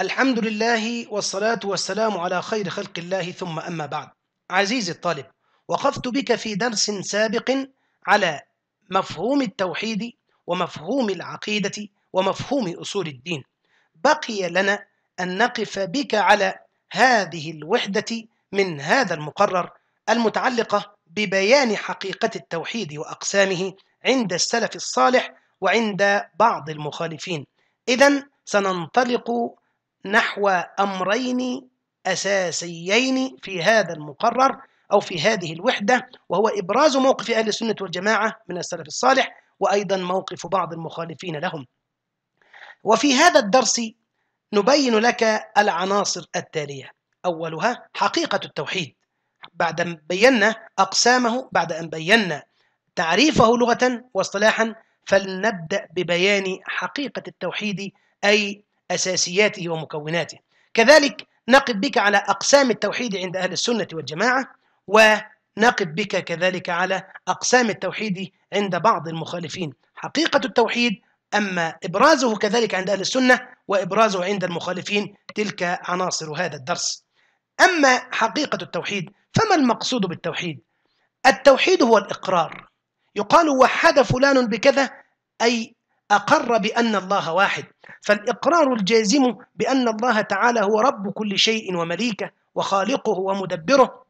الحمد لله والصلاة والسلام على خير خلق الله ثم أما بعد عزيزي الطالب وقفت بك في درس سابق على مفهوم التوحيد ومفهوم العقيدة ومفهوم أصول الدين بقي لنا أن نقف بك على هذه الوحدة من هذا المقرر المتعلقة ببيان حقيقة التوحيد وأقسامه عند السلف الصالح وعند بعض المخالفين إذا سننطلق نحو أمرين أساسيين في هذا المقرر أو في هذه الوحدة وهو إبراز موقف أهل السنة والجماعة من السلف الصالح وأيضا موقف بعض المخالفين لهم وفي هذا الدرس نبين لك العناصر التالية أولها حقيقة التوحيد بعد أن بينا أقسامه بعد أن بينا تعريفه لغة واصطلاحا فلنبدأ ببيان حقيقة التوحيد أي أساسياته ومكوناته كذلك نقف بك على أقسام التوحيد عند أهل السنة والجماعة ونقف بك كذلك على أقسام التوحيد عند بعض المخالفين حقيقة التوحيد أما إبرازه كذلك عند أهل السنة وإبرازه عند المخالفين تلك عناصر هذا الدرس أما حقيقة التوحيد فما المقصود بالتوحيد؟ التوحيد هو الإقرار يقال وحد فلان بكذا أي أقر بأن الله واحد فالإقرار الجازم بأن الله تعالى هو رب كل شيء ومليكه وخالقه ومدبره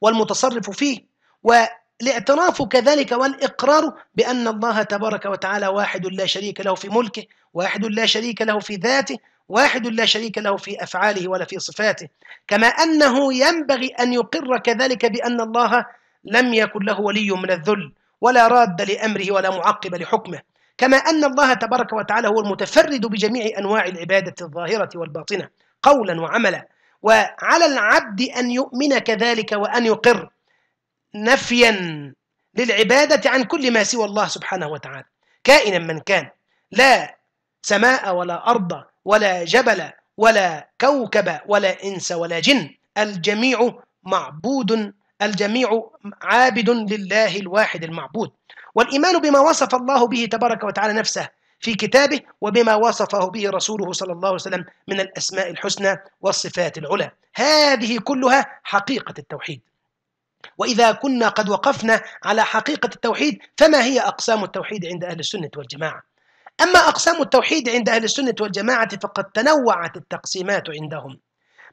والمتصرف فيه والاعتراف كذلك والإقرار بأن الله تبارك وتعالى واحد لا شريك له في ملكه واحد لا شريك له في ذاته واحد لا شريك له في أفعاله ولا في صفاته كما أنه ينبغي أن يقر كذلك بأن الله لم يكن له ولي من الذل ولا راد لأمره ولا معقب لحكمه كما أن الله تبارك وتعالى هو المتفرد بجميع أنواع العبادة الظاهرة والباطنة قولا وعملا وعلى العبد أن يؤمن كذلك وأن يقر نفيا للعبادة عن كل ما سوى الله سبحانه وتعالى كائنا من كان لا سماء ولا أرض ولا جبل ولا كوكب ولا إنس ولا جن الجميع معبود الجميع عابد لله الواحد المعبود والإيمان بما وصف الله به تبارك وتعالى نفسه في كتابه وبما وصفه به رسوله صلى الله عليه وسلم من الأسماء الحسنى والصفات العلى هذه كلها حقيقة التوحيد وإذا كنا قد وقفنا على حقيقة التوحيد فما هي أقسام التوحيد عند أهل السنة والجماعة؟ أما أقسام التوحيد عند أهل السنة والجماعة فقد تنوعت التقسيمات عندهم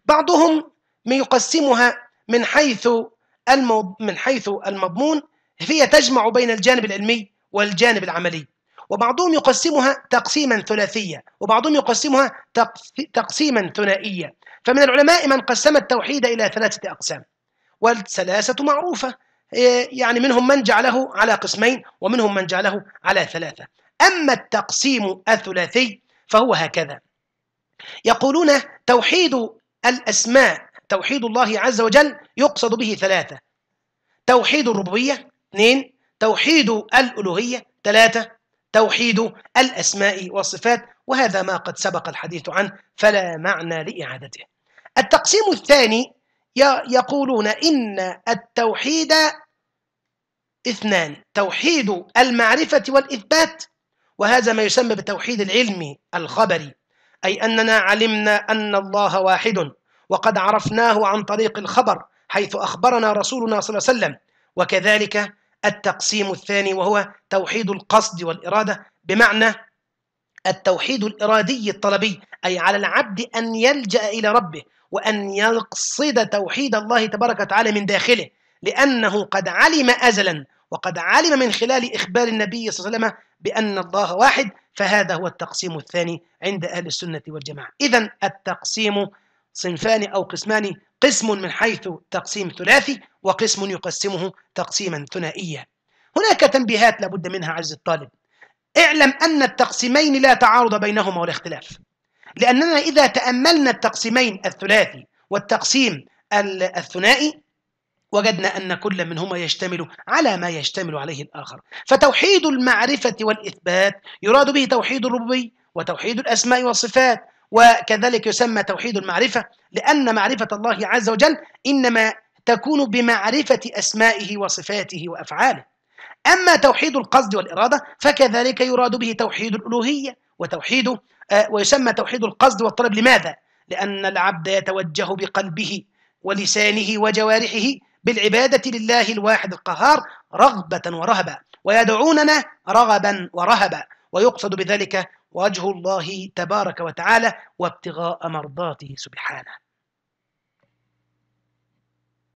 بعضهم من يقسمها من حيث من حيث المضمون هي تجمع بين الجانب العلمي والجانب العملي وبعضهم يقسمها تقسيما ثلاثيا وبعضهم يقسمها تقسيما ثنائيا فمن العلماء من قسم التوحيد إلى ثلاثة أقسام والثلاثة معروفة آه، يعني منهم من جعله على قسمين ومنهم من جعله على ثلاثة أما التقسيم الثلاثي فهو هكذا يقولون توحيد الأسماء توحيد الله عز وجل يقصد به ثلاثة توحيد الربوبية اثنين توحيد الألوهية ثلاثة توحيد الأسماء والصفات وهذا ما قد سبق الحديث عنه فلا معنى لإعادته التقسيم الثاني يقولون إن التوحيد اثنان توحيد المعرفة والإثبات وهذا ما يسمى بالتوحيد العلمي الخبري أي أننا علمنا أن الله واحد وقد عرفناه عن طريق الخبر حيث أخبرنا رسولنا صلى الله عليه وسلم وكذلك التقسيم الثاني وهو توحيد القصد والإرادة بمعنى التوحيد الإرادي الطلبي أي على العبد أن يلجأ إلى ربه وأن يقصد توحيد الله تبارك وتعالى من داخله لأنه قد علم أزلا وقد علم من خلال إخبار النبي صلى الله عليه وسلم بأن الله واحد فهذا هو التقسيم الثاني عند أهل السنة والجماعة إذا التقسيم صنفان أو قسمان قسم من حيث تقسيم ثلاثي وقسم يقسمه تقسيما ثنائيا هناك تنبيهات لابد منها عز الطالب اعلم أن التقسيمين لا تعارض بينهما ولا اختلاف لأننا إذا تأملنا التقسيمين الثلاثي والتقسيم الثنائي وجدنا أن كل منهما يشتمل على ما يشتمل عليه الآخر فتوحيد المعرفة والإثبات يراد به توحيد الربوبية وتوحيد الأسماء والصفات وكذلك يسمى توحيد المعرفة لأن معرفة الله عز وجل إنما تكون بمعرفة أسمائه وصفاته وأفعاله أما توحيد القصد والإرادة فكذلك يراد به توحيد الألوهية وتوحيد آه، ويسمى توحيد القصد والطلب لماذا؟ لأن العبد يتوجه بقلبه ولسانه وجوارحه بالعبادة لله الواحد القهار رغبة ورهبا ويدعوننا رغبا ورهبا ويقصد بذلك وجه الله تبارك وتعالى وابتغاء مرضاته سبحانه